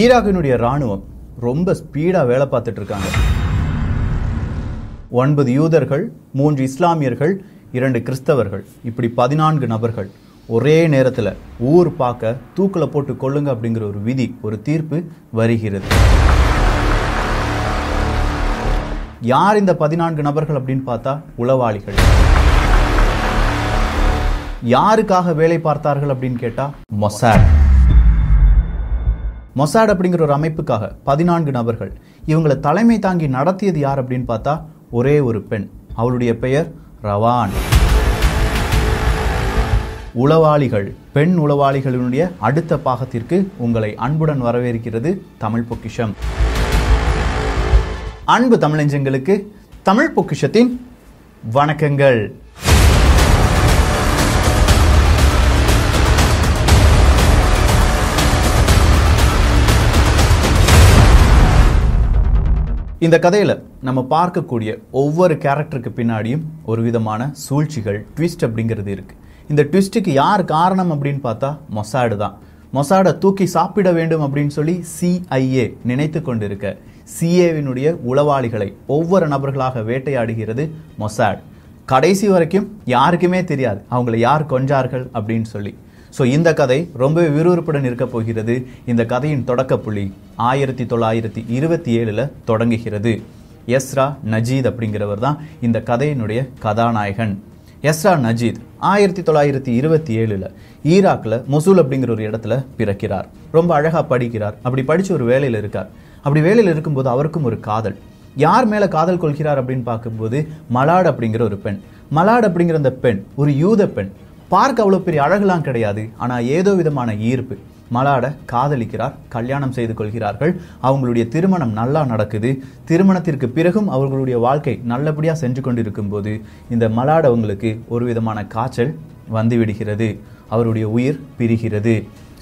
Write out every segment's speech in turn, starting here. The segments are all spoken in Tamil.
ஈராக்கினுடைய இராணுவம் ரொம்ப ஸ்பீடாக வேலை பார்த்துட்டு இருக்காங்க ஒன்பது யூதர்கள் மூன்று இஸ்லாமியர்கள் இரண்டு கிறிஸ்தவர்கள் இப்படி பதினான்கு நபர்கள் ஒரே நேரத்தில் ஊர் பார்க்க தூக்கில் போட்டு கொள்ளுங்க அப்படிங்கிற ஒரு விதி ஒரு தீர்ப்பு வருகிறது யார் இந்த பதினான்கு நபர்கள் அப்படின்னு பார்த்தா உளவாளிகள் யாருக்காக வேலை பார்த்தார்கள் அப்படின்னு கேட்டால் மொசாட் மொசாட் அப்படிங்கிற ஒரு அமைப்புக்காக பதினான்கு நபர்கள் இவங்களை தலைமை தாங்கி நடத்தியது யார் அப்படின்னு பார்த்தா ஒரே ஒரு பெண் அவளுடைய பெயர் ரவான் உளவாளிகள் பெண் உளவாளிகளினுடைய அடுத்த பாகத்திற்கு உங்களை அன்புடன் வரவேற்கிறது தமிழ் பொக்கிஷம் அன்பு தமிழஞ்சங்களுக்கு தமிழ் பொக்கிஷத்தின் வணக்கங்கள் இந்த கதையில் நம்ம பார்க்கக்கூடிய ஒவ்வொரு கேரக்டருக்கு பின்னாடியும் ஒரு விதமான சூழ்ச்சிகள் ட்விஸ்ட் அப்படிங்கிறது இருக்குது இந்த ட்விஸ்ட்டுக்கு யார் காரணம் அப்படின்னு பார்த்தா மொசாடு தான் மொசாடை தூக்கி சாப்பிட வேண்டும் அப்படின்னு சொல்லி சிஐஏ நினைத்து கொண்டிருக்க சிஏவினுடைய உளவாளிகளை ஒவ்வொரு நபர்களாக வேட்டையாடுகிறது மொசாட் கடைசி வரைக்கும் யாருக்குமே தெரியாது அவங்கள யார் கொஞ்சார்கள் அப்படின்னு சொல்லி ஸோ இந்த கதை ரொம்பவே விறுவிறுப்புடன் இருக்க போகிறது இந்த கதையின் புள்ளி ஆயிரத்தி தொள்ளாயிரத்தி இருபத்தி ஏழில் தொடங்குகிறது எஸ்ரா நஜீத் அப்படிங்கிறவர் தான் இந்த கதையினுடைய கதாநாயகன் எஸ்ரா நஜீத் ஆயிரத்தி தொள்ளாயிரத்தி இருபத்தி ஏழில் ஈராக்கில் மொசூல் அப்படிங்கிற ஒரு இடத்துல பிறக்கிறார் ரொம்ப அழகாக படிக்கிறார் அப்படி படித்து ஒரு வேலையில் இருக்கார் அப்படி வேலையில் இருக்கும்போது அவருக்கும் ஒரு காதல் யார் மேலே காதல் கொள்கிறார் அப்படின்னு பார்க்கும்போது மலாட் அப்படிங்கிற ஒரு பெண் மலாட் அப்படிங்கிற அந்த பெண் ஒரு யூத பெண் பார்க்க அவ்வளோ பெரிய அழகுலாம் கிடையாது ஆனால் ஏதோ விதமான ஈர்ப்பு மலாட காதலிக்கிறார் கல்யாணம் செய்து கொள்கிறார்கள் அவங்களுடைய திருமணம் நல்லா நடக்குது திருமணத்திற்கு பிறகும் அவர்களுடைய வாழ்க்கை நல்லபடியாக சென்று கொண்டிருக்கும் போது இந்த மலாடவங்களுக்கு ஒரு விதமான காய்ச்சல் வந்துவிடுகிறது அவருடைய உயிர் பிரிகிறது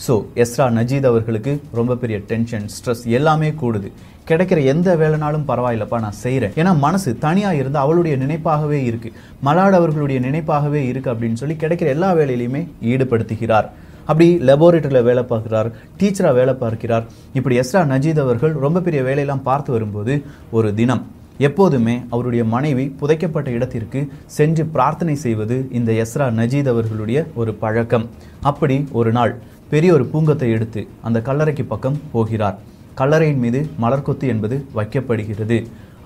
ஸோ எஸ்ரா நஜீத் அவர்களுக்கு ரொம்ப பெரிய டென்ஷன் ஸ்ட்ரெஸ் எல்லாமே கூடுது கிடைக்கிற எந்த வேலைனாலும் பரவாயில்லப்பா நான் செய்கிறேன் ஏன்னா மனசு தனியாக இருந்து அவளுடைய நினைப்பாகவே இருக்குது மலாட் அவர்களுடைய நினைப்பாகவே இருக்குது அப்படின்னு சொல்லி கிடைக்கிற எல்லா வேலையிலையுமே ஈடுபடுத்துகிறார் அப்படி லெபோரேட்டரியில் வேலை பார்க்கிறார் டீச்சராக வேலை பார்க்கிறார் இப்படி எஸ்ரா நஜீத் அவர்கள் ரொம்ப பெரிய வேலையெல்லாம் பார்த்து வரும்போது ஒரு தினம் எப்போதுமே அவருடைய மனைவி புதைக்கப்பட்ட இடத்திற்கு சென்று பிரார்த்தனை செய்வது இந்த எஸ்ரா நஜீத் அவர்களுடைய ஒரு பழக்கம் அப்படி ஒரு நாள் பெரிய ஒரு பூங்கத்தை எடுத்து அந்த கல்லறைக்கு பக்கம் போகிறார் கல்லறையின் மீது மலர்கொத்து என்பது வைக்கப்படுகிறது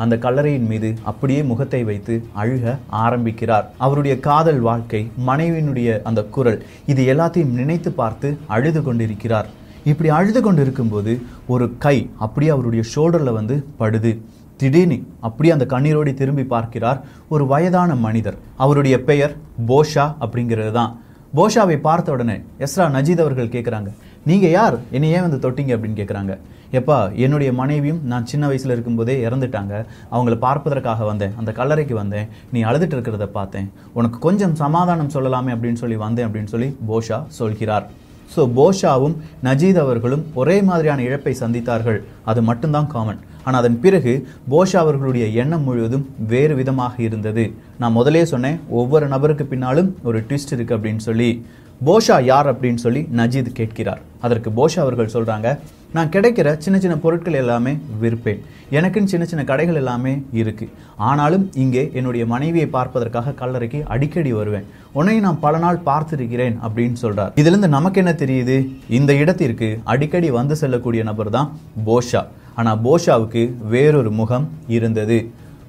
அந்த கல்லறையின் மீது அப்படியே முகத்தை வைத்து அழுக ஆரம்பிக்கிறார் அவருடைய காதல் வாழ்க்கை மனைவியினுடைய அந்த குரல் இது எல்லாத்தையும் நினைத்து பார்த்து அழுது கொண்டிருக்கிறார் இப்படி அழுது கொண்டிருக்கும் போது ஒரு கை அப்படியே அவருடைய ஷோல்டரில் வந்து படுது திடீர்னு அப்படியே அந்த கண்ணீரோடு திரும்பி பார்க்கிறார் ஒரு வயதான மனிதர் அவருடைய பெயர் போஷா அப்படிங்கிறது தான் போஷாவை பார்த்த உடனே எஸ்ரா நஜீத் அவர்கள் கேட்குறாங்க நீங்கள் யார் என்னை ஏன் வந்து தொட்டிங்க அப்படின்னு கேட்குறாங்க எப்பா என்னுடைய மனைவியும் நான் சின்ன வயசில் இருக்கும்போதே இறந்துட்டாங்க அவங்கள பார்ப்பதற்காக வந்தேன் அந்த கல்லறைக்கு வந்தேன் நீ அழுதுட்டு இருக்கிறத பார்த்தேன் உனக்கு கொஞ்சம் சமாதானம் சொல்லலாமே அப்படின்னு சொல்லி வந்தேன் அப்படின்னு சொல்லி போஷா சொல்கிறார் ஸோ போஷாவும் நஜீத் அவர்களும் ஒரே மாதிரியான இழப்பை சந்தித்தார்கள் அது மட்டும்தான் காமன் ஆனால் அதன் பிறகு போஷா அவர்களுடைய எண்ணம் முழுவதும் வேறு விதமாக இருந்தது நான் முதலே சொன்னேன் ஒவ்வொரு நபருக்கு பின்னாலும் ஒரு ட்விஸ்ட் இருக்குது அப்படின்னு சொல்லி போஷா யார் அப்படின்னு சொல்லி நஜீத் கேட்கிறார் அதற்கு போஷா அவர்கள் சொல்கிறாங்க நான் கிடைக்கிற சின்ன சின்ன பொருட்கள் எல்லாமே விற்பேன் எனக்குன்னு சின்ன சின்ன கடைகள் எல்லாமே இருக்குது ஆனாலும் இங்கே என்னுடைய மனைவியை பார்ப்பதற்காக கல்லறைக்கு அடிக்கடி வருவேன் உன்னை நான் பல நாள் பார்த்துருக்கிறேன் அப்படின்னு சொல்கிறார் இதுலேருந்து நமக்கு என்ன தெரியுது இந்த இடத்திற்கு அடிக்கடி வந்து செல்லக்கூடிய நபர் தான் போஷா ஆனால் போஷாவுக்கு வேறொரு முகம் இருந்தது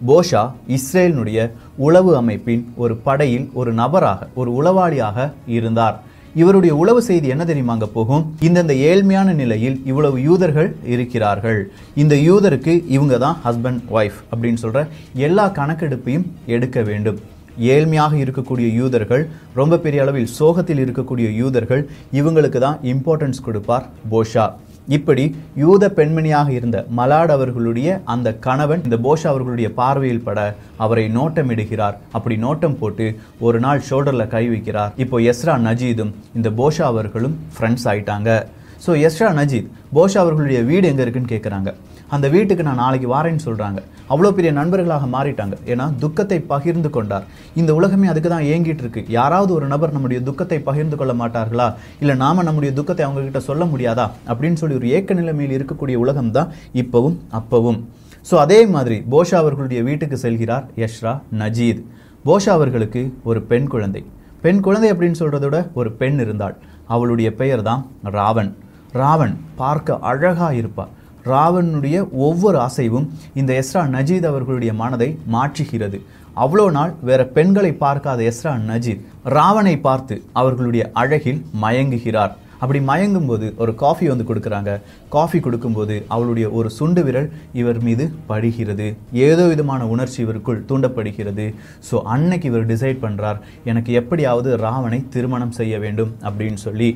போஷா இஸ்ரேலினுடைய உளவு அமைப்பின் ஒரு படையில் ஒரு நபராக ஒரு உளவாளியாக இருந்தார் இவருடைய உளவு செய்தி என்ன தெரியுமாங்க போகும் இந்தந்த ஏழ்மையான நிலையில் இவ்வளவு யூதர்கள் இருக்கிறார்கள் இந்த யூதருக்கு இவங்க தான் ஹஸ்பண்ட் ஒய்ஃப் அப்படின்னு சொல்கிற எல்லா கணக்கெடுப்பையும் எடுக்க வேண்டும் ஏழ்மையாக இருக்கக்கூடிய யூதர்கள் ரொம்ப பெரிய அளவில் சோகத்தில் இருக்கக்கூடிய யூதர்கள் இவங்களுக்கு தான் இம்பார்ட்டன்ஸ் கொடுப்பார் போஷா இப்படி யூத பெண்மணியாக இருந்த மலாட் அவர்களுடைய அந்த கணவன் இந்த போஷா அவர்களுடைய பார்வையில் பட அவரை நோட்டம் இடுகிறார் அப்படி நோட்டம் போட்டு ஒரு நாள் ஷோல்டரில் கை வைக்கிறார் இப்போ எஸ்ரா நஜீதும் இந்த போஷா அவர்களும் ஃப்ரெண்ட்ஸ் ஆயிட்டாங்க ஸோ எஸ்ரா நஜீத் போஷா அவர்களுடைய வீடு எங்கே இருக்குன்னு கேட்குறாங்க அந்த வீட்டுக்கு நான் நாளைக்கு வாரேன்னு சொல்கிறாங்க அவ்வளோ பெரிய நண்பர்களாக மாறிட்டாங்க ஏன்னா துக்கத்தை பகிர்ந்து கொண்டார் இந்த உலகமே அதுக்கு தான் ஏங்கிட்டு இருக்கு யாராவது ஒரு நபர் நம்முடைய துக்கத்தை பகிர்ந்து கொள்ள மாட்டார்களா இல்லை நாம நம்முடைய துக்கத்தை அவங்கக்கிட்ட சொல்ல முடியாதா அப்படின்னு சொல்லி ஒரு ஏக்க நிலைமையில் இருக்கக்கூடிய உலகம் தான் இப்போவும் அப்பவும் ஸோ அதே மாதிரி போஷா அவர்களுடைய வீட்டுக்கு செல்கிறார் யஷ்ரா நஜீத் போஷா அவர்களுக்கு ஒரு பெண் குழந்தை பெண் குழந்தை அப்படின்னு விட ஒரு பெண் இருந்தாள் அவளுடைய பெயர் தான் ராவன் ராவன் பார்க்க அழகாக இருப்பாள் ராவனுடைய ஒவ்வொரு அசைவும் இந்த எஸ்ரா நஜீத் அவர்களுடைய மனதை மாற்றுகிறது அவ்வளோ நாள் வேற பெண்களை பார்க்காத எஸ்ரா நஜீத் ராவனை பார்த்து அவர்களுடைய அழகில் மயங்குகிறார் அப்படி மயங்கும் போது ஒரு காஃபி வந்து கொடுக்குறாங்க காஃபி கொடுக்கும்போது அவளுடைய ஒரு சுண்டு விரல் இவர் மீது படுகிறது ஏதோ விதமான உணர்ச்சி இவருக்குள் தூண்டப்படுகிறது ஸோ அன்னைக்கு இவர் டிசைட் பண்ணுறார் எனக்கு எப்படியாவது ராவனை திருமணம் செய்ய வேண்டும் அப்படின்னு சொல்லி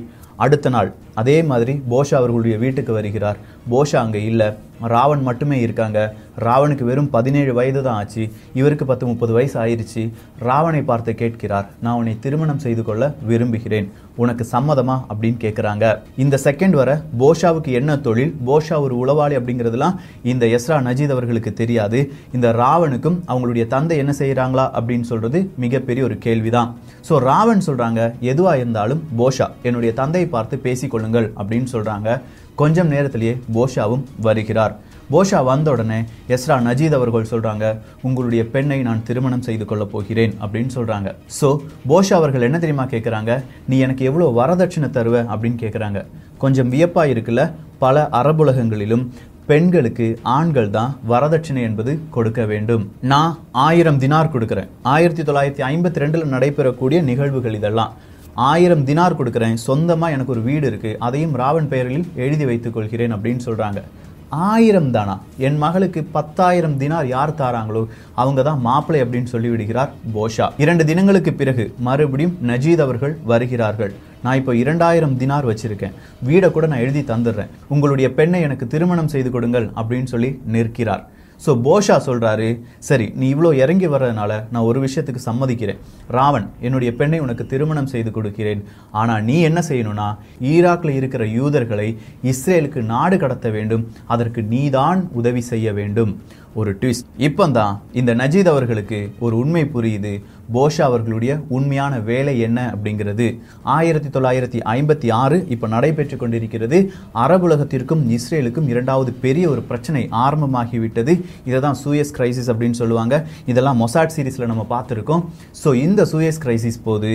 அடுத்த நாள் அதே மாதிரி போஷா அவர்களுடைய வீட்டுக்கு வருகிறார் போஷா அங்கே இல்லை ராவன் மட்டுமே இருக்காங்க ராவனுக்கு வெறும் பதினேழு வயது தான் ஆச்சு இவருக்கு பத்து முப்பது வயசு ஆயிடுச்சு ராவனை பார்த்து கேட்கிறார் நான் உன்னை திருமணம் செய்து கொள்ள விரும்புகிறேன் உனக்கு சம்மதமா அப்படின்னு கேட்குறாங்க இந்த செகண்ட் வர போஷாவுக்கு என்ன தொழில் போஷா ஒரு உளவாளி அப்படிங்கிறதுலாம் இந்த எஸ்ரா நஜீத் அவர்களுக்கு தெரியாது இந்த ராவனுக்கும் அவங்களுடைய தந்தை என்ன செய்கிறாங்களா அப்படின்னு சொல்கிறது மிகப்பெரிய ஒரு கேள்விதான் ஸோ ராவன் சொல்கிறாங்க எதுவாக இருந்தாலும் போஷா என்னுடைய தந்தையை பார்த்து பேசிக்கொள்ளுங்கள் அப்படின்னு சொல்கிறாங்க கொஞ்சம் நேரத்திலேயே போஷாவும் வருகிறார் போஷா வந்த உடனே எஸ்ரா நஜீத் அவர்கள் சொல்கிறாங்க உங்களுடைய பெண்ணை நான் திருமணம் செய்து கொள்ளப் போகிறேன் அப்படின்னு சொல்கிறாங்க ஸோ போஷா அவர்கள் என்ன தெரியுமா கேட்குறாங்க நீ எனக்கு எவ்வளோ வரதட்சணை தருவ அப்படின்னு கேட்குறாங்க கொஞ்சம் வியப்பாக இருக்குல்ல பல அரபுலகங்களிலும் பெண்களுக்கு ஆண்கள் தான் வரதட்சணை என்பது கொடுக்க வேண்டும் நான் ஆயிரம் தினார் கொடுக்குறேன் ஆயிரத்தி தொள்ளாயிரத்தி ஐம்பத்தி ரெண்டில் நடைபெறக்கூடிய நிகழ்வுகள் இதெல்லாம் ஆயிரம் தினார் கொடுக்குறேன் சொந்தமாக எனக்கு ஒரு வீடு இருக்குது அதையும் ராவன் பெயரில் எழுதி வைத்துக் கொள்கிறேன் அப்படின்னு சொல்கிறாங்க ஆயிரம் தானா என் மகளுக்கு பத்தாயிரம் தினார் யார் தாராங்களோ அவங்க தான் மாப்பிளை அப்படின்னு சொல்லிவிடுகிறார் போஷா இரண்டு தினங்களுக்கு பிறகு மறுபடியும் நஜீத் அவர்கள் வருகிறார்கள் நான் இப்போ இரண்டாயிரம் தினார் வச்சுருக்கேன் வீடை கூட நான் எழுதி தந்துடுறேன் உங்களுடைய பெண்ணை எனக்கு திருமணம் செய்து கொடுங்கள் அப்படின்னு சொல்லி நிற்கிறார் ஸோ போஷா சொல்கிறாரு சரி நீ இவ்வளோ இறங்கி வர்றதுனால நான் ஒரு விஷயத்துக்கு சம்மதிக்கிறேன் ராவன் என்னுடைய பெண்ணை உனக்கு திருமணம் செய்து கொடுக்கிறேன் ஆனால் நீ என்ன செய்யணும்னா ஈராக்கில் இருக்கிற யூதர்களை இஸ்ரேலுக்கு நாடு கடத்த வேண்டும் அதற்கு நீதான் உதவி செய்ய வேண்டும் ஒரு ட்விஸ்ட் இப்போ தான் இந்த நஜீத் அவர்களுக்கு ஒரு உண்மை புரியுது போஷா அவர்களுடைய உண்மையான வேலை என்ன அப்படிங்கிறது ஆயிரத்தி தொள்ளாயிரத்தி ஐம்பத்தி ஆறு இப்போ நடைபெற்று கொண்டிருக்கிறது அரபுலகத்திற்கும் இஸ்ரேலுக்கும் இரண்டாவது பெரிய ஒரு பிரச்சனை ஆரம்பமாகிவிட்டது இதை தான் சூயஸ் கிரைசிஸ் அப்படின்னு சொல்லுவாங்க இதெல்லாம் மொசாட் சீரீஸில் நம்ம பார்த்துருக்கோம் ஸோ இந்த சூயஸ் கிரைசிஸ் போது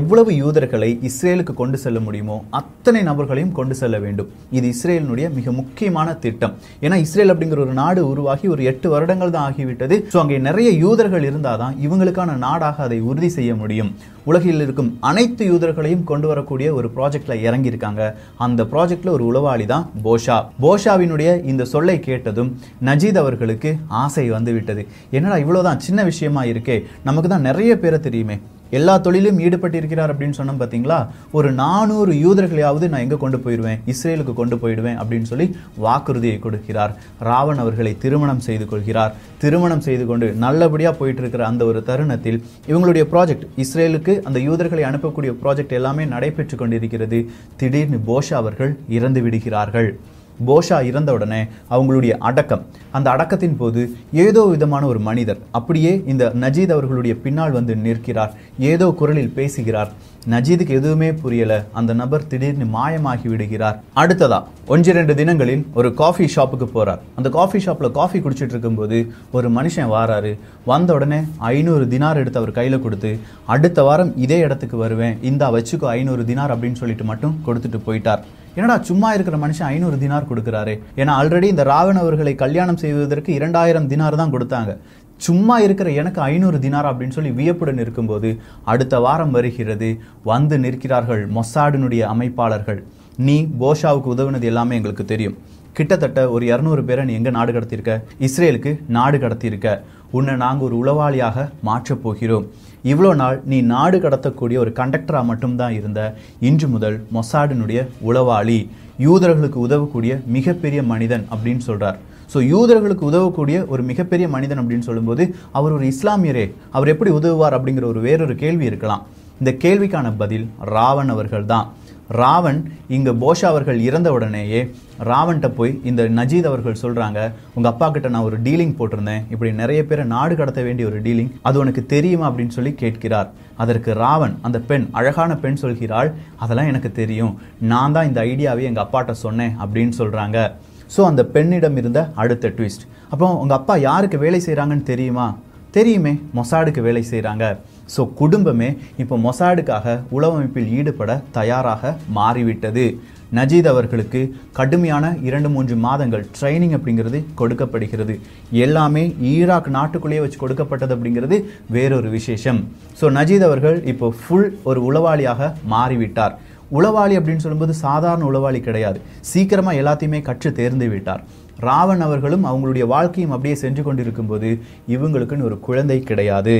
எவ்வளவு யூதர்களை இஸ்ரேலுக்கு கொண்டு செல்ல முடியுமோ அத்தனை நபர்களையும் கொண்டு செல்ல வேண்டும் இது இஸ்ரேலினுடைய மிக முக்கியமான திட்டம் ஏன்னா இஸ்ரேல் அப்படிங்கிற ஒரு நாடு உருவாகி ஒரு எட்டு எட்டு வருடங்கள் தான் ஆகிவிட்டது ஸோ அங்கே நிறைய யூதர்கள் இருந்தால் தான் இவங்களுக்கான நாடாக அதை உறுதி செய்ய முடியும் உலகில் இருக்கும் அனைத்து யூதர்களையும் கொண்டு வரக்கூடிய ஒரு ப்ராஜெக்டில் இறங்கியிருக்காங்க அந்த ப்ராஜெக்டில் ஒரு உளவாளி தான் போஷா போஷாவினுடைய இந்த சொல்லை கேட்டதும் நஜீத் அவர்களுக்கு ஆசை வந்துவிட்டது என்னடா இவ்வளோதான் சின்ன விஷயமா இருக்கே நமக்கு தான் நிறைய பேரை தெரியுமே எல்லா தொழிலும் ஈடுபட்டிருக்கிறார் அப்படின்னு சொன்னோம் பார்த்தீங்களா ஒரு நானூறு யூதர்களையாவது நான் எங்கே கொண்டு போயிடுவேன் இஸ்ரேலுக்கு கொண்டு போயிடுவேன் அப்படின்னு சொல்லி வாக்குறுதியை கொடுக்கிறார் ராவன் அவர்களை திருமணம் செய்து கொள்கிறார் திருமணம் செய்து கொண்டு நல்லபடியாக போயிட்டு இருக்கிற அந்த ஒரு தருணத்தில் இவங்களுடைய ப்ராஜெக்ட் இஸ்ரேலுக்கு அந்த யூதர்களை அனுப்பக்கூடிய ப்ராஜெக்ட் எல்லாமே நடைபெற்று கொண்டிருக்கிறது திடீர்னு போஷா அவர்கள் இறந்து விடுகிறார்கள் போஷா இறந்த உடனே அவங்களுடைய அடக்கம் அந்த அடக்கத்தின் போது ஏதோ விதமான ஒரு மனிதர் அப்படியே இந்த நஜீத் அவர்களுடைய பின்னால் வந்து நிற்கிறார் ஏதோ குரலில் பேசுகிறார் நஜீதுக்கு எதுவுமே புரியல அந்த நபர் திடீர்னு மாயமாகி விடுகிறார் அடுத்ததா ஒன்று ரெண்டு தினங்களில் ஒரு காஃபி ஷாப்புக்கு போறார் அந்த காஃபி ஷாப்ல காஃபி குடிச்சிட்டு இருக்கும்போது ஒரு மனுஷன் வாராரு வந்த உடனே ஐநூறு தினார் எடுத்து அவர் கையில கொடுத்து அடுத்த வாரம் இதே இடத்துக்கு வருவேன் இந்தா வச்சுக்கோ ஐநூறு தினார் அப்படின்னு சொல்லிட்டு மட்டும் கொடுத்துட்டு போயிட்டார் என்னடா சும்மா இருக்கிற மனுஷன் ஐநூறு தினார் கொடுக்குறாரு ஏன்னா ஆல்ரெடி இந்த ராவன் அவர்களை கல்யாணம் செய்வதற்கு இரண்டாயிரம் தினார் தான் கொடுத்தாங்க சும்மா இருக்கிற எனக்கு ஐநூறு தினார் அப்படின்னு சொல்லி வியப்புடன் இருக்கும்போது அடுத்த வாரம் வருகிறது வந்து நிற்கிறார்கள் மொசாடினுடைய அமைப்பாளர்கள் நீ போஷாவுக்கு உதவுனது எல்லாமே எங்களுக்கு தெரியும் கிட்டத்தட்ட ஒரு இரநூறு பேரை நீ எங்கே நாடு கடத்தியிருக்க இஸ்ரேலுக்கு நாடு கடத்தியிருக்க உன்னை நாங்கள் ஒரு உளவாளியாக மாற்றப் போகிறோம் இவ்வளோ நாள் நீ நாடு கடத்தக்கூடிய ஒரு கண்டக்டராக மட்டும்தான் இருந்த இன்று முதல் மொசாடினுடைய உளவாளி யூதர்களுக்கு உதவக்கூடிய மிகப்பெரிய மனிதன் அப்படின்னு சொல்கிறார் ஸோ யூதர்களுக்கு உதவக்கூடிய ஒரு மிகப்பெரிய மனிதன் அப்படின்னு சொல்லும்போது அவர் ஒரு இஸ்லாமியரே அவர் எப்படி உதவுவார் அப்படிங்கிற ஒரு வேறொரு கேள்வி இருக்கலாம் இந்த கேள்விக்கான பதில் ராவன் அவர்கள் தான் ராவன் இங்கே போஷா அவர்கள் இறந்த உடனேயே ராவன்கிட்ட போய் இந்த நஜீத் அவர்கள் சொல்கிறாங்க உங்கள் அப்பா கிட்ட நான் ஒரு டீலிங் போட்டிருந்தேன் இப்படி நிறைய பேரை நாடு கடத்த வேண்டிய ஒரு டீலிங் அது உனக்கு தெரியுமா அப்படின்னு சொல்லி கேட்கிறார் அதற்கு ராவன் அந்த பெண் அழகான பெண் சொல்கிறாள் அதெல்லாம் எனக்கு தெரியும் நான் தான் இந்த ஐடியாவே எங்கள் அப்பாட்ட சொன்னேன் அப்படின்னு சொல்கிறாங்க ஸோ அந்த பெண்ணிடம் இருந்த அடுத்த ட்விஸ்ட் அப்போ உங்கள் அப்பா யாருக்கு வேலை செய்கிறாங்கன்னு தெரியுமா தெரியுமே மொசாடுக்கு வேலை செய்கிறாங்க ஸோ குடும்பமே இப்போ மொசாடுக்காக உளவமைப்பில் ஈடுபட தயாராக மாறிவிட்டது நஜீத் அவர்களுக்கு கடுமையான இரண்டு மூன்று மாதங்கள் ட்ரைனிங் அப்படிங்கிறது கொடுக்கப்படுகிறது எல்லாமே ஈராக் நாட்டுக்குள்ளேயே வச்சு கொடுக்கப்பட்டது அப்படிங்கிறது வேறொரு விசேஷம் ஸோ நஜீத் அவர்கள் இப்போ ஃபுல் ஒரு உளவாளியாக மாறிவிட்டார் உளவாளி அப்படின்னு சொல்லும்போது சாதாரண உளவாளி கிடையாது சீக்கிரமாக எல்லாத்தையுமே கற்று தேர்ந்து விட்டார் ராவன் அவர்களும் அவங்களுடைய வாழ்க்கையும் அப்படியே சென்று போது இவங்களுக்குன்னு ஒரு குழந்தை கிடையாது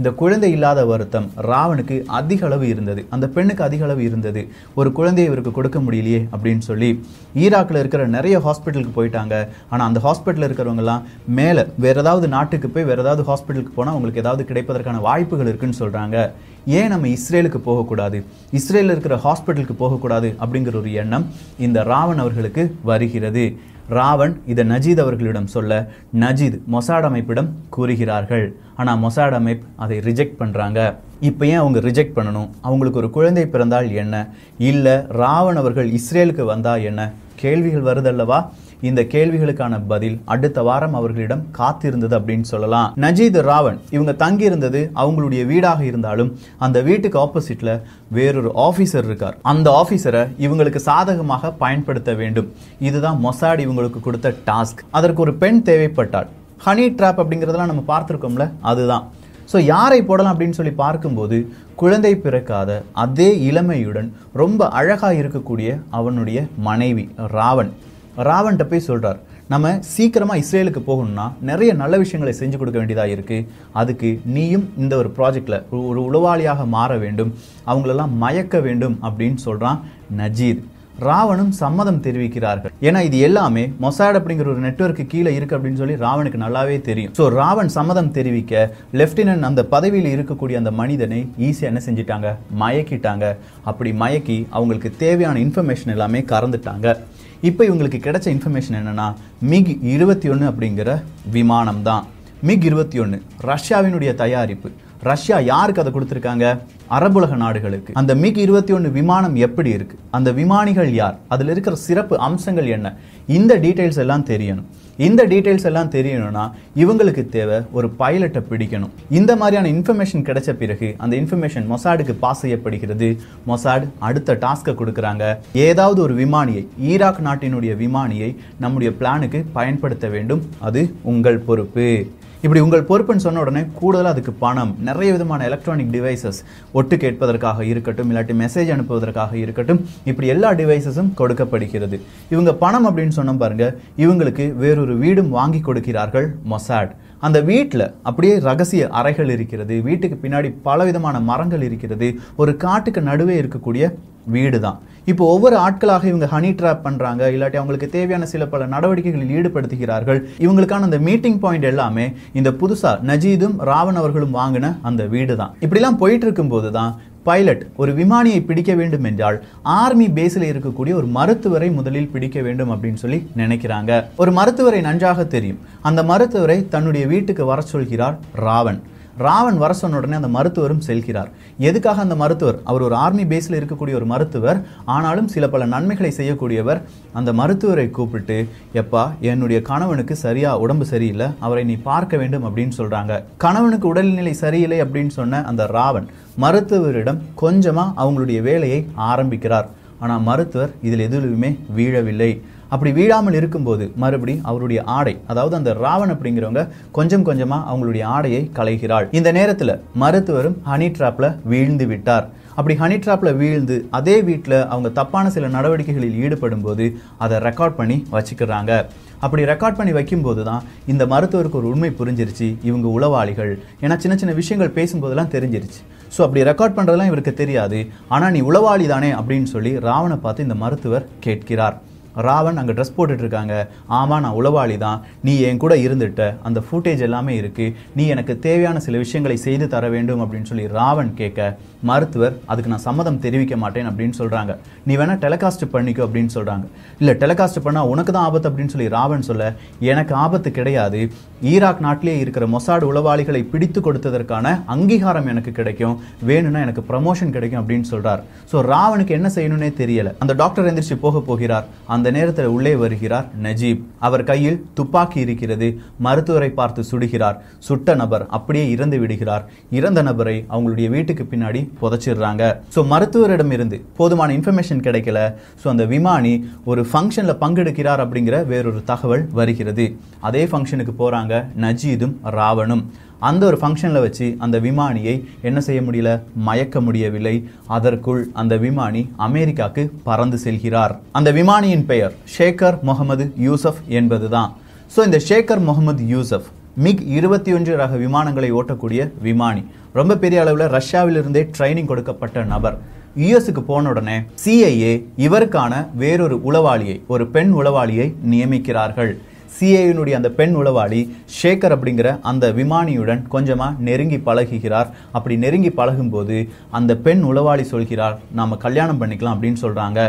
இந்த குழந்தை இல்லாத வருத்தம் ராவனுக்கு அதிக அளவு இருந்தது அந்த பெண்ணுக்கு அதிக அளவு இருந்தது ஒரு குழந்தையை இவருக்கு கொடுக்க முடியலையே அப்படின்னு சொல்லி ஈராக்கில் இருக்கிற நிறைய ஹாஸ்பிட்டலுக்கு போயிட்டாங்க ஆனால் அந்த ஹாஸ்பிட்டலில் இருக்கிறவங்கலாம் மேலே வேறு ஏதாவது நாட்டுக்கு போய் வேறு ஏதாவது ஹாஸ்பிட்டலுக்கு போனால் அவங்களுக்கு ஏதாவது கிடைப்பதற்கான வாய்ப்புகள் இருக்குன்னு சொல்கிறாங்க ஏன் நம்ம இஸ்ரேலுக்கு போகக்கூடாது இஸ்ரேலில் இருக்கிற ஹாஸ்பிட்டலுக்கு போகக்கூடாது அப்படிங்கிற ஒரு எண்ணம் இந்த ராவன் அவர்களுக்கு வருகிறது ராவன் இதை நஜீத் அவர்களிடம் சொல்ல நஜீத் மொசாட் அமைப்பிடம் கூறுகிறார்கள் ஆனால் மொசாட் அமைப்பு அதை ரிஜெக்ட் பண்ணுறாங்க இப்போ ஏன் அவங்க ரிஜெக்ட் பண்ணணும் அவங்களுக்கு ஒரு குழந்தை பிறந்தால் என்ன இல்லை ராவன் அவர்கள் இஸ்ரேலுக்கு வந்தால் என்ன கேள்விகள் வருதல்லவா இந்த கேள்விகளுக்கான பதில் அடுத்த வாரம் அவர்களிடம் காத்திருந்தது அப்படின்னு சொல்லலாம் நஜீத் ராவன் இவங்க தங்கியிருந்தது அவங்களுடைய வீடாக இருந்தாலும் அந்த வீட்டுக்கு ஆப்போசிட்ல வேறொரு ஆஃபீஸர் இருக்கார் அந்த ஆஃபீஸரை இவங்களுக்கு சாதகமாக பயன்படுத்த வேண்டும் இதுதான் மொசாட் இவங்களுக்கு கொடுத்த டாஸ்க் அதற்கு ஒரு பெண் தேவைப்பட்டால் ஹனி ட்ராப் அப்படிங்கிறதெல்லாம் நம்ம பார்த்துருக்கோம்ல அதுதான் ஸோ யாரை போடலாம் அப்படின்னு சொல்லி பார்க்கும்போது குழந்தை பிறக்காத அதே இளமையுடன் ரொம்ப அழகாக இருக்கக்கூடிய அவனுடைய மனைவி ராவன் ராவன்கிட்ட போய் சொல்கிறார் நம்ம சீக்கிரமாக இஸ்ரேலுக்கு போகணும்னா நிறைய நல்ல விஷயங்களை செஞ்சு கொடுக்க வேண்டியதாக இருக்குது அதுக்கு நீயும் இந்த ஒரு ப்ராஜெக்டில் ஒரு உளவாளியாக மாற வேண்டும் அவங்களெல்லாம் மயக்க வேண்டும் அப்படின்னு சொல்கிறான் நஜீத் ராவணும் சம்மதம் தெரிவிக்கிறார்கள் ஏன்னா இது எல்லாமே மொசாட் அப்படிங்கிற ஒரு நெட்ஒர்க்கு கீழே இருக்கு அப்படின்னு சொல்லி ராவனுக்கு நல்லாவே தெரியும் ஸோ ராவன் சம்மதம் தெரிவிக்க லெப்டினன்ட் அந்த பதவியில் இருக்கக்கூடிய அந்த மனிதனை ஈஸியாக என்ன செஞ்சிட்டாங்க மயக்கிட்டாங்க அப்படி மயக்கி அவங்களுக்கு தேவையான இன்ஃபர்மேஷன் எல்லாமே கறந்துட்டாங்க இப்போ இவங்களுக்கு கிடைச்ச இன்ஃபர்மேஷன் என்னென்னா மிக் இருபத்தி ஒன்று அப்படிங்கிற விமானம் தான் மிக் இருபத்தி ஒன்று ரஷ்யாவினுடைய தயாரிப்பு ரஷ்யா யாருக்கு அதை கொடுத்துருக்காங்க அரபுலக நாடுகளுக்கு அந்த மிக் இருபத்தி ஒன்று விமானம் எப்படி இருக்கு அந்த விமானிகள் யார் அதில் இருக்கிற சிறப்பு அம்சங்கள் என்ன இந்த டீட்டெயில்ஸ் எல்லாம் தெரியணும் இந்த டீட்டெயில்ஸ் எல்லாம் தெரியணும்னா இவங்களுக்கு தேவை ஒரு பைலட்டை பிடிக்கணும் இந்த மாதிரியான இன்ஃபர்மேஷன் கிடைச்ச பிறகு அந்த இன்ஃபர்மேஷன் மொசாடுக்கு பாஸ் செய்யப்படுகிறது மொசாட் அடுத்த டாஸ்க்கை கொடுக்குறாங்க ஏதாவது ஒரு விமானியை ஈராக் நாட்டினுடைய விமானியை நம்முடைய பிளானுக்கு பயன்படுத்த வேண்டும் அது உங்கள் பொறுப்பு இப்படி உங்கள் பொறுப்புன்னு சொன்ன உடனே கூடுதலாக அதுக்கு பணம் நிறைய விதமான எலக்ட்ரானிக் டிவைசஸ் ஒட்டு கேட்பதற்காக இருக்கட்டும் இல்லாட்டி மெசேஜ் அனுப்புவதற்காக இருக்கட்டும் இப்படி எல்லா டிவைசஸும் கொடுக்கப்படுகிறது இவங்க பணம் அப்படின்னு சொன்னோம் பாருங்கள் இவங்களுக்கு வேறொரு வீடும் வாங்கி கொடுக்கிறார்கள் மொசாட் அந்த வீட்டில் அப்படியே ரகசிய அறைகள் இருக்கிறது வீட்டுக்கு பின்னாடி பலவிதமான மரங்கள் இருக்கிறது ஒரு காட்டுக்கு நடுவே இருக்கக்கூடிய வீடு தான் இப்போ ஒவ்வொரு ஆட்களாக இவங்க ஹனி ட்ராப் பண்ணுறாங்க இல்லாட்டி அவங்களுக்கு தேவையான சில பல நடவடிக்கைகளில் ஈடுபடுத்துகிறார்கள் இவங்களுக்கான அந்த மீட்டிங் பாயிண்ட் எல்லாமே இந்த புதுசாக நஜீதும் ராவன் அவர்களும் வாங்கின அந்த வீடு தான் இப்படிலாம் போயிட்டு இருக்கும்போது தான் பைலட் ஒரு விமானியை பிடிக்க வேண்டும் என்றால் ஆர்மி பேஸில் இருக்கக்கூடிய ஒரு மருத்துவரை முதலில் பிடிக்க வேண்டும் அப்படின்னு சொல்லி நினைக்கிறாங்க ஒரு மருத்துவரை நன்றாக தெரியும் அந்த மருத்துவரை தன்னுடைய வீட்டுக்கு வர சொல்கிறார் ராவன் ராவன் வர சொன்ன உடனே அந்த மருத்துவரும் செல்கிறார் எதுக்காக அந்த மருத்துவர் அவர் ஒரு ஆர்மி பேஸில் இருக்கக்கூடிய ஒரு மருத்துவர் ஆனாலும் சில பல நன்மைகளை செய்யக்கூடியவர் அந்த மருத்துவரை கூப்பிட்டு எப்பா என்னுடைய கணவனுக்கு சரியாக உடம்பு சரியில்லை அவரை நீ பார்க்க வேண்டும் அப்படின்னு சொல்கிறாங்க கணவனுக்கு உடல்நிலை சரியில்லை அப்படின்னு சொன்ன அந்த ராவன் மருத்துவரிடம் கொஞ்சமாக அவங்களுடைய வேலையை ஆரம்பிக்கிறார் ஆனால் மருத்துவர் இதில் எதுலையுமே வீழவில்லை அப்படி வீழாமல் இருக்கும்போது மறுபடி அவருடைய ஆடை அதாவது அந்த ராவன் அப்படிங்கிறவங்க கொஞ்சம் கொஞ்சமாக அவங்களுடைய ஆடையை கலைகிறாள் இந்த நேரத்தில் மருத்துவரும் ஹனி ட்ராப்பில் வீழ்ந்து விட்டார் அப்படி ஹனி ட்ராப்பில் வீழ்ந்து அதே வீட்டில் அவங்க தப்பான சில நடவடிக்கைகளில் ஈடுபடும் போது அதை ரெக்கார்ட் பண்ணி வச்சுக்கிறாங்க அப்படி ரெக்கார்ட் பண்ணி வைக்கும்போது தான் இந்த மருத்துவருக்கு ஒரு உண்மை புரிஞ்சிருச்சு இவங்க உளவாளிகள் ஏன்னா சின்ன சின்ன விஷயங்கள் பேசும்போதெல்லாம் தெரிஞ்சிருச்சு ஸோ அப்படி ரெக்கார்ட் பண்ணுறதெல்லாம் இவருக்கு தெரியாது ஆனால் நீ உளவாளி தானே அப்படின்னு சொல்லி ராவனை பார்த்து இந்த மருத்துவர் கேட்கிறார் ராவன் அங்கே ட்ரெஸ் போட்டுட்ருக்காங்க ஆமாம் நான் உளவாளி தான் நீ என் கூட இருந்துட்ட அந்த ஃபூட்டேஜ் எல்லாமே இருக்குது நீ எனக்கு தேவையான சில விஷயங்களை செய்து தர வேண்டும் அப்படின்னு சொல்லி ராவன் கேட்க மருத்துவர் அதுக்கு நான் சம்மதம் தெரிவிக்க மாட்டேன் அப்படின்னு சொல்கிறாங்க நீ வேணால் டெலகாஸ்ட் பண்ணிக்கோ அப்படின்னு சொல்கிறாங்க இல்லை டெலகாஸ்ட் பண்ணால் உனக்கு தான் ஆபத்து அப்படின்னு சொல்லி ராவன் சொல்ல எனக்கு ஆபத்து கிடையாது ஈராக் நாட்டிலே இருக்கிற மொசாடு உளவாளிகளை பிடித்து கொடுத்ததற்கான அங்கீகாரம் எனக்கு கிடைக்கும் வேணும்னா எனக்கு ப்ரமோஷன் கிடைக்கும் அப்படின்னு சொல்கிறார் ஸோ ராவனுக்கு என்ன செய்யணும்னே தெரியலை அந்த டாக்டர் எந்திரிச்சு போக போகிறார் அந்த அந்த நேரத்தில் உள்ளே வருகிறார் நஜீப் அவர் கையில் துப்பாக்கி இருக்கிறது மருத்துவரை பார்த்து சுடுகிறார் சுட்ட நபர் அப்படியே இறந்து விடுகிறார் இறந்த நபரை அவங்களுடைய வீட்டுக்கு பின்னாடி புதைச்சிடுறாங்க ஸோ மருத்துவரிடம் இருந்து போதுமான இன்ஃபர்மேஷன் கிடைக்கல ஸோ அந்த விமானி ஒரு ஃபங்க்ஷனில் பங்கெடுக்கிறார் அப்படிங்கிற வேறொரு தகவல் வருகிறது அதே ஃபங்க்ஷனுக்கு போகிறாங்க நஜீதும் ராவணும் அந்த ஒரு ஃபங்க்ஷனில் வச்சு அந்த விமானியை என்ன செய்ய முடியல மயக்க முடியவில்லை அதற்குள் அந்த விமானி அமெரிக்காவுக்கு பறந்து செல்கிறார் அந்த விமானியின் பெயர் ஷேகர் முகமது யூசப் என்பதுதான் ஸோ இந்த ஷேகர் முகமது யூசப் மிக் இருபத்தி ஒன்று ரக விமானங்களை ஓட்டக்கூடிய விமானி ரொம்ப பெரிய அளவில் ரஷ்யாவிலிருந்தே ட்ரைனிங் கொடுக்கப்பட்ட நபர் யுஎஸ்க்கு போன உடனே சிஐஏ இவருக்கான வேறொரு உளவாளியை ஒரு பெண் உளவாளியை நியமிக்கிறார்கள் சிஏயினுடைய அந்த பெண் உளவாளி ஷேகர் அப்படிங்கிற அந்த விமானியுடன் கொஞ்சமாக நெருங்கி பழகுகிறார் அப்படி நெருங்கி பழகும்போது அந்த பெண் உளவாளி சொல்கிறார் நாம் கல்யாணம் பண்ணிக்கலாம் அப்படின்னு சொல்கிறாங்க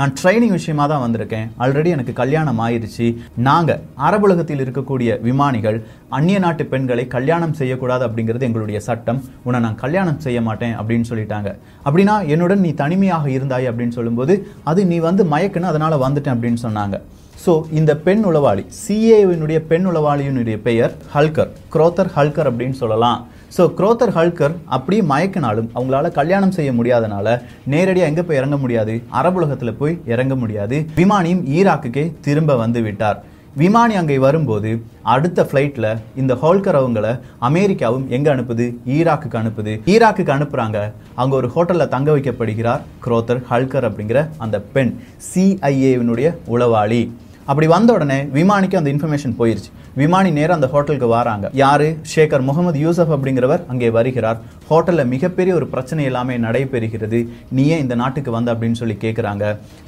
நான் ட்ரைனிங் விஷயமாக தான் வந்திருக்கேன் ஆல்ரெடி எனக்கு கல்யாணம் ஆயிடுச்சு நாங்கள் அரபுலகத்தில் இருக்கக்கூடிய விமானிகள் அந்நிய நாட்டு பெண்களை கல்யாணம் செய்யக்கூடாது அப்படிங்கிறது எங்களுடைய சட்டம் உன்னை நான் கல்யாணம் செய்ய மாட்டேன் அப்படின்னு சொல்லிட்டாங்க அப்படின்னா என்னுடன் நீ தனிமையாக இருந்தாய் அப்படின்னு சொல்லும்போது அது நீ வந்து மயக்குன்னு அதனால் வந்துட்டேன் அப்படின்னு சொன்னாங்க ஸோ இந்த பெண் உளவாளி சிஏவினுடைய பெண் உளவாளியினுடைய பெயர் ஹல்கர் குரோத்தர் ஹல்கர் அப்படின்னு சொல்லலாம் ஸோ குரோத்தர் ஹல்கர் அப்படியே மயக்கினாலும் அவங்களால கல்யாணம் செய்ய முடியாதனால நேரடியாக எங்கே போய் இறங்க முடியாது அரபுலகத்தில் போய் இறங்க முடியாது விமானியும் ஈராக்குக்கே திரும்ப வந்து விட்டார் விமானி அங்கே வரும்போது அடுத்த ஃப்ளைட்டில் இந்த ஹோல்கர் அவங்கள அமெரிக்காவும் எங்கே அனுப்புது ஈராக்குக்கு அனுப்புது ஈராக்குக்கு அனுப்புகிறாங்க அங்கே ஒரு ஹோட்டலில் தங்க வைக்கப்படுகிறார் குரோத்தர் ஹல்கர் அப்படிங்கிற அந்த பெண் சிஐஏவினுடைய உளவாளி அப்படி வந்த உடனே விமானிக்கு அந்த இன்ஃபர்மேஷன் போயிருச்சு விமானி நேரம் அந்த ஹோட்டலுக்கு வராங்க யாரு ஷேகர் முகமது யூசப் அப்படிங்கிறவர் அங்கே வருகிறார் ஹோட்டலில் மிகப்பெரிய ஒரு பிரச்சனை எல்லாமே நடைபெறுகிறது நீ ஏன் இந்த நாட்டுக்கு வந்த அப்படின்னு சொல்லி கேட்குறாங்க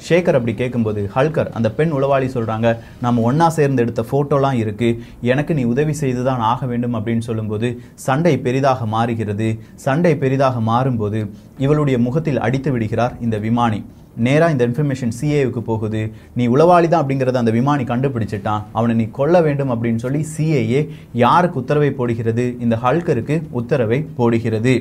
ஷேகர் அப்படி கேட்கும்போது ஹல்கர் அந்த பெண் உளவாளி சொல்கிறாங்க நம்ம ஒன்றா சேர்ந்து எடுத்த ஃபோட்டோலாம் இருக்குது எனக்கு நீ உதவி செய்து தான் ஆக வேண்டும் அப்படின்னு சொல்லும்போது சண்டை பெரிதாக மாறுகிறது சண்டை பெரிதாக மாறும்போது இவளுடைய முகத்தில் அடித்து விடுகிறார் இந்த விமானி நேராக இந்த இன்ஃபர்மேஷன் சிஏவுக்கு போகுது நீ உளவாளி தான் அப்படிங்கிறத அந்த விமானி கண்டுபிடிச்சிட்டான் அவனை நீ கொல்ல வேண்டும் அப்படின்னு சொல்லி சிஏஏ யாருக்கு உத்தரவை போடுகிறது இந்த ஹல்கருக்கு உத்தரவை போடுகிறது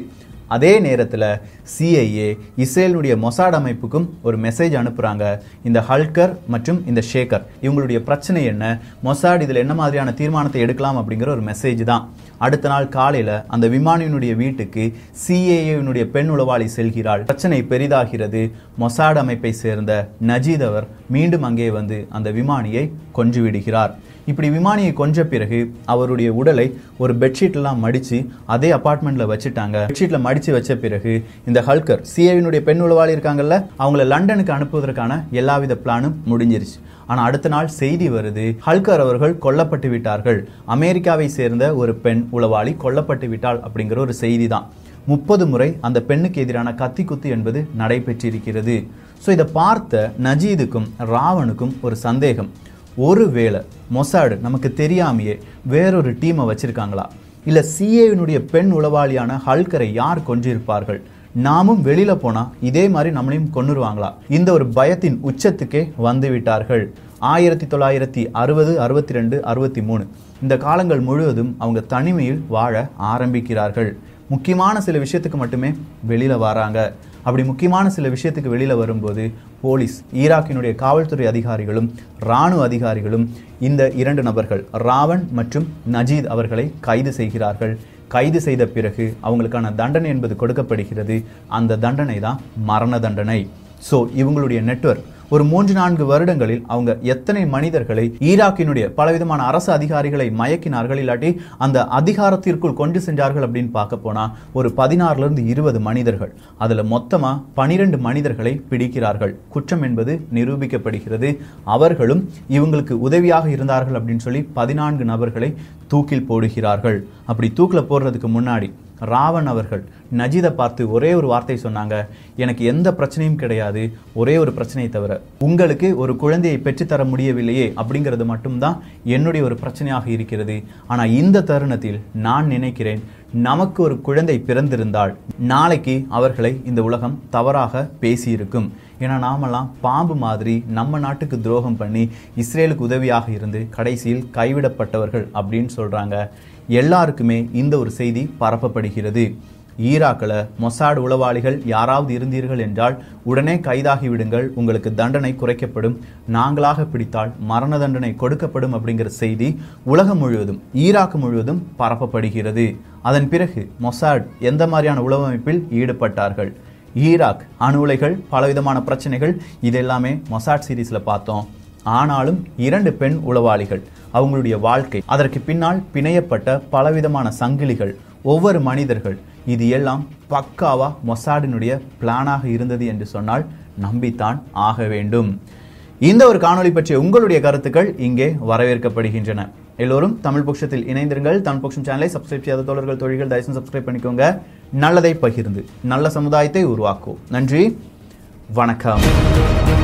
அதே நேரத்தில் சிஐஏ இஸ்ரேலுடைய மொசாட் அமைப்புக்கும் ஒரு மெசேஜ் அனுப்புகிறாங்க இந்த ஹல்கர் மற்றும் இந்த ஷேகர் இவங்களுடைய பிரச்சனை என்ன மொசாட் இதில் என்ன மாதிரியான தீர்மானத்தை எடுக்கலாம் அப்படிங்கிற ஒரு மெசேஜ் தான் அடுத்த நாள் காலையில் அந்த விமானியினுடைய வீட்டுக்கு சிஏஏனுடைய பெண் உளவாளி செல்கிறாள் பிரச்சனை பெரிதாகிறது மொசாட் அமைப்பை சேர்ந்த நஜீத் அவர் மீண்டும் அங்கே வந்து அந்த விமானியை கொஞ்சு விடுகிறார் இப்படி விமானியை கொஞ்ச பிறகு அவருடைய உடலை ஒரு பெட்ஷீட்லாம் மடித்து அதே அப்பார்ட்மெண்ட்டில் வச்சுட்டாங்க பெட்ஷீட்டில் மடித்து வச்ச பிறகு இந்த ஹல்கர் சிஏவினுடைய பெண் உளவாளி இருக்காங்கல்ல அவங்கள லண்டனுக்கு அனுப்புவதற்கான எல்லாவித பிளானும் முடிஞ்சிருச்சு ஆனால் அடுத்த நாள் செய்தி வருது ஹல்கர் அவர்கள் கொல்லப்பட்டு விட்டார்கள் அமெரிக்காவை சேர்ந்த ஒரு பெண் உளவாளி கொல்லப்பட்டு விட்டாள் அப்படிங்கிற ஒரு செய்தி தான் முப்பது முறை அந்த பெண்ணுக்கு எதிரான கத்தி குத்து என்பது நடைபெற்றிருக்கிறது ஸோ இதை பார்த்த நஜீதுக்கும் ராவனுக்கும் ஒரு சந்தேகம் ஒருவேளை மொசாடு நமக்கு தெரியாமையே வேறொரு டீமை வச்சிருக்காங்களா இல்லை சிஏவினுடைய பெண் உளவாளியான ஹல்கரை யார் கொஞ்சிருப்பார்கள் நாமும் வெளியில போனா இதே மாதிரி நம்மளையும் கொண்டுருவாங்களா இந்த ஒரு பயத்தின் உச்சத்துக்கே வந்துவிட்டார்கள் ஆயிரத்தி தொள்ளாயிரத்தி அறுபது அறுபத்தி ரெண்டு அறுபத்தி மூணு இந்த காலங்கள் முழுவதும் அவங்க தனிமையில் வாழ ஆரம்பிக்கிறார்கள் முக்கியமான சில விஷயத்துக்கு மட்டுமே வெளியில் வராங்க அப்படி முக்கியமான சில விஷயத்துக்கு வெளியில் வரும்போது போலீஸ் ஈராக்கினுடைய காவல்துறை அதிகாரிகளும் இராணுவ அதிகாரிகளும் இந்த இரண்டு நபர்கள் ராவன் மற்றும் நஜீத் அவர்களை கைது செய்கிறார்கள் கைது செய்த பிறகு அவங்களுக்கான தண்டனை என்பது கொடுக்கப்படுகிறது அந்த தண்டனை தான் மரண தண்டனை ஸோ இவங்களுடைய நெட்ஒர்க் ஒரு மூன்று நான்கு வருடங்களில் அவங்க எத்தனை மனிதர்களை ஈராக்கினுடைய பலவிதமான அரசு அதிகாரிகளை மயக்கினார்கள் இல்லாட்டி அந்த அதிகாரத்திற்குள் கொண்டு சென்றார்கள் அப்படின்னு பார்க்க போனா ஒரு பதினாறுலேருந்து இருபது மனிதர்கள் அதில் மொத்தமாக பனிரெண்டு மனிதர்களை பிடிக்கிறார்கள் குற்றம் என்பது நிரூபிக்கப்படுகிறது அவர்களும் இவங்களுக்கு உதவியாக இருந்தார்கள் அப்படின்னு சொல்லி பதினான்கு நபர்களை தூக்கில் போடுகிறார்கள் அப்படி தூக்கில் போடுறதுக்கு முன்னாடி ராவன் அவர்கள் நஜீதை பார்த்து ஒரே ஒரு வார்த்தை சொன்னாங்க எனக்கு எந்த பிரச்சனையும் கிடையாது ஒரே ஒரு பிரச்சனையை தவிர உங்களுக்கு ஒரு குழந்தையை பெற்றுத்தர முடியவில்லையே அப்படிங்கிறது மட்டும்தான் என்னுடைய ஒரு பிரச்சனையாக இருக்கிறது ஆனால் இந்த தருணத்தில் நான் நினைக்கிறேன் நமக்கு ஒரு குழந்தை பிறந்திருந்தால் நாளைக்கு அவர்களை இந்த உலகம் தவறாக பேசியிருக்கும் ஏன்னா நாமெல்லாம் பாம்பு மாதிரி நம்ம நாட்டுக்கு துரோகம் பண்ணி இஸ்ரேலுக்கு உதவியாக இருந்து கடைசியில் கைவிடப்பட்டவர்கள் அப்படின்னு சொல்கிறாங்க எல்லாருக்குமே இந்த ஒரு செய்தி பரப்பப்படுகிறது ஈராக்கில் மொசாடு உளவாளிகள் யாராவது இருந்தீர்கள் என்றால் உடனே கைதாகி விடுங்கள் உங்களுக்கு தண்டனை குறைக்கப்படும் நாங்களாக பிடித்தால் மரண தண்டனை கொடுக்கப்படும் அப்படிங்கிற செய்தி உலகம் முழுவதும் ஈராக் முழுவதும் பரப்பப்படுகிறது அதன் பிறகு மொசாட் எந்த மாதிரியான உளவமைப்பில் ஈடுபட்டார்கள் ஈராக் அணு உலைகள் பலவிதமான பிரச்சனைகள் இதெல்லாமே மொசாட் சீரீஸில் பார்த்தோம் ஆனாலும் இரண்டு பெண் உளவாளிகள் அவங்களுடைய வாழ்க்கை அதற்கு பின்னால் பிணையப்பட்ட பலவிதமான சங்கிலிகள் ஒவ்வொரு மனிதர்கள் இது எல்லாம் பக்காவா மொசாடினுடைய பிளானாக இருந்தது என்று சொன்னால் நம்பித்தான் ஆக வேண்டும் இந்த ஒரு காணொலி பற்றிய உங்களுடைய கருத்துக்கள் இங்கே வரவேற்கப்படுகின்றன எல்லோரும் தமிழ் பட்சத்தில் இணைந்திருங்கள் தமிழ் பட்சம் சேனலை சப்ஸ்கிரைப் செய்யாத தோழர்கள் தொழில்கள் தயவுசெய்து சப்ஸ்கிரைப் பண்ணிக்கோங்க நல்லதை பகிர்ந்து நல்ல சமுதாயத்தை உருவாக்கும் நன்றி வணக்கம்